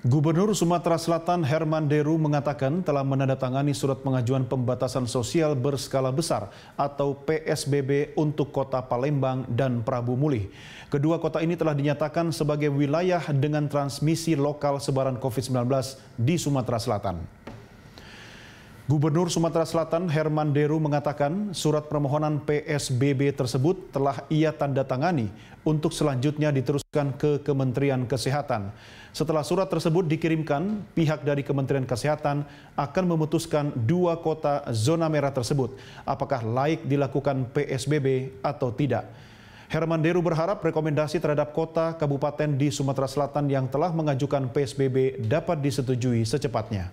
Gubernur Sumatera Selatan Herman Deru mengatakan telah menandatangani surat pengajuan pembatasan sosial berskala besar atau PSBB untuk kota Palembang dan Prabu Mulih. Kedua kota ini telah dinyatakan sebagai wilayah dengan transmisi lokal sebaran COVID-19 di Sumatera Selatan. Gubernur Sumatera Selatan Herman Deru mengatakan surat permohonan PSBB tersebut telah ia tanda tangani untuk selanjutnya diteruskan ke Kementerian Kesehatan. Setelah surat tersebut dikirimkan, pihak dari Kementerian Kesehatan akan memutuskan dua kota zona merah tersebut apakah layak dilakukan PSBB atau tidak. Herman Deru berharap rekomendasi terhadap kota kabupaten di Sumatera Selatan yang telah mengajukan PSBB dapat disetujui secepatnya.